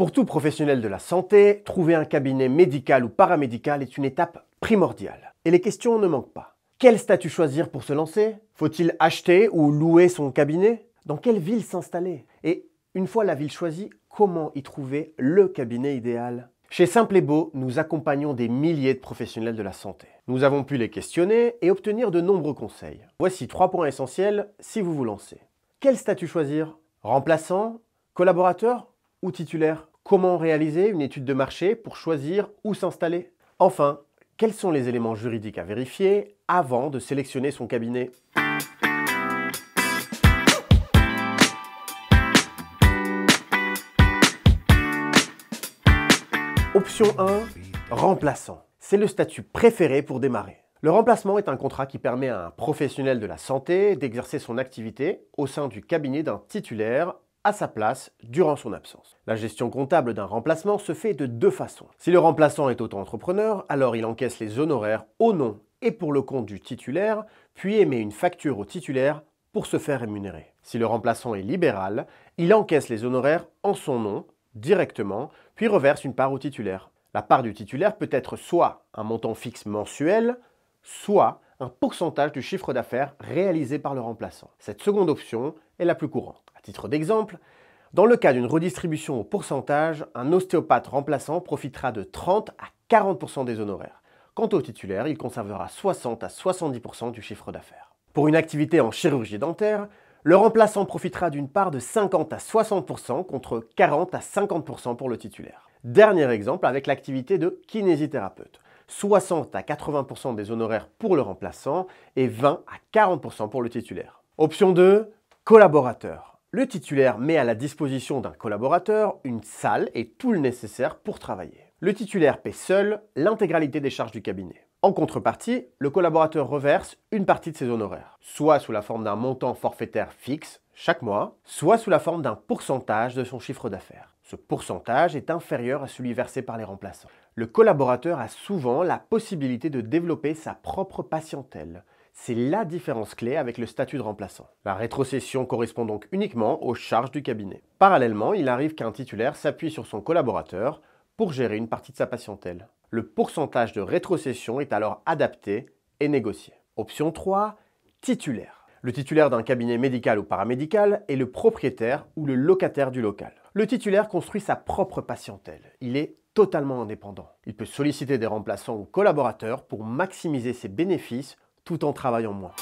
Pour tout professionnel de la santé, trouver un cabinet médical ou paramédical est une étape primordiale. Et les questions ne manquent pas. Quel statut choisir pour se lancer Faut-il acheter ou louer son cabinet Dans quelle ville s'installer Et une fois la ville choisie, comment y trouver le cabinet idéal Chez Simple et Beau, nous accompagnons des milliers de professionnels de la santé. Nous avons pu les questionner et obtenir de nombreux conseils. Voici trois points essentiels si vous vous lancez. Quel statut choisir Remplaçant Collaborateur ou titulaire Comment réaliser une étude de marché pour choisir où s'installer Enfin, quels sont les éléments juridiques à vérifier avant de sélectionner son cabinet Option 1, remplaçant. C'est le statut préféré pour démarrer. Le remplacement est un contrat qui permet à un professionnel de la santé d'exercer son activité au sein du cabinet d'un titulaire à sa place durant son absence. La gestion comptable d'un remplacement se fait de deux façons. Si le remplaçant est auto-entrepreneur, alors il encaisse les honoraires au nom et pour le compte du titulaire, puis émet une facture au titulaire pour se faire rémunérer. Si le remplaçant est libéral, il encaisse les honoraires en son nom directement, puis reverse une part au titulaire. La part du titulaire peut être soit un montant fixe mensuel, soit un pourcentage du chiffre d'affaires réalisé par le remplaçant. Cette seconde option est la plus courante titre d'exemple, dans le cas d'une redistribution au pourcentage, un ostéopathe remplaçant profitera de 30 à 40% des honoraires. Quant au titulaire, il conservera 60 à 70% du chiffre d'affaires. Pour une activité en chirurgie dentaire, le remplaçant profitera d'une part de 50 à 60% contre 40 à 50% pour le titulaire. Dernier exemple avec l'activité de kinésithérapeute. 60 à 80% des honoraires pour le remplaçant et 20 à 40% pour le titulaire. Option 2, collaborateur. Le titulaire met à la disposition d'un collaborateur une salle et tout le nécessaire pour travailler. Le titulaire paie seul l'intégralité des charges du cabinet. En contrepartie, le collaborateur reverse une partie de ses honoraires, soit sous la forme d'un montant forfaitaire fixe chaque mois, soit sous la forme d'un pourcentage de son chiffre d'affaires. Ce pourcentage est inférieur à celui versé par les remplaçants. Le collaborateur a souvent la possibilité de développer sa propre patientèle, c'est la différence clé avec le statut de remplaçant. La rétrocession correspond donc uniquement aux charges du cabinet. Parallèlement, il arrive qu'un titulaire s'appuie sur son collaborateur pour gérer une partie de sa patientèle. Le pourcentage de rétrocession est alors adapté et négocié. Option 3, titulaire. Le titulaire d'un cabinet médical ou paramédical est le propriétaire ou le locataire du local. Le titulaire construit sa propre patientèle. Il est totalement indépendant. Il peut solliciter des remplaçants ou collaborateurs pour maximiser ses bénéfices tout en travaillant moins.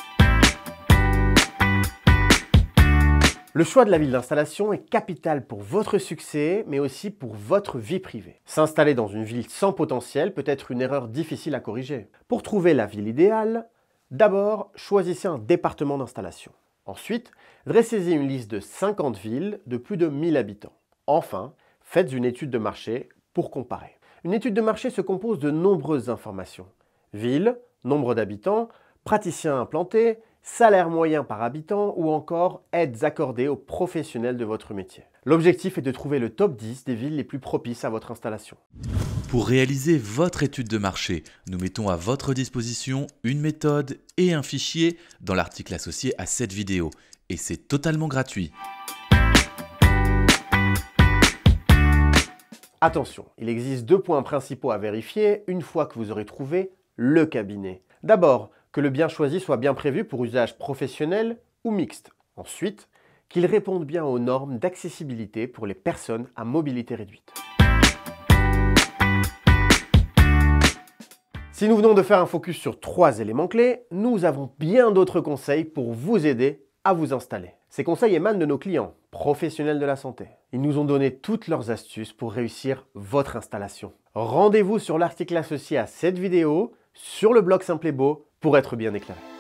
Le choix de la ville d'installation est capital pour votre succès, mais aussi pour votre vie privée. S'installer dans une ville sans potentiel peut être une erreur difficile à corriger. Pour trouver la ville idéale, d'abord, choisissez un département d'installation. Ensuite, dressez une liste de 50 villes de plus de 1000 habitants. Enfin, faites une étude de marché pour comparer. Une étude de marché se compose de nombreuses informations. Ville, nombre d'habitants, praticiens implantés, salaire moyen par habitant ou encore aides accordées aux professionnels de votre métier. L'objectif est de trouver le top 10 des villes les plus propices à votre installation. Pour réaliser votre étude de marché, nous mettons à votre disposition une méthode et un fichier dans l'article associé à cette vidéo. Et c'est totalement gratuit. Attention, il existe deux points principaux à vérifier une fois que vous aurez trouvé le cabinet. D'abord, que le bien choisi soit bien prévu pour usage professionnel ou mixte. Ensuite, qu'il réponde bien aux normes d'accessibilité pour les personnes à mobilité réduite. Si nous venons de faire un focus sur trois éléments clés, nous avons bien d'autres conseils pour vous aider à vous installer. Ces conseils émanent de nos clients, professionnels de la santé. Ils nous ont donné toutes leurs astuces pour réussir votre installation. Rendez-vous sur l'article associé à cette vidéo, sur le blog Simple et Beau, pour être bien éclairé.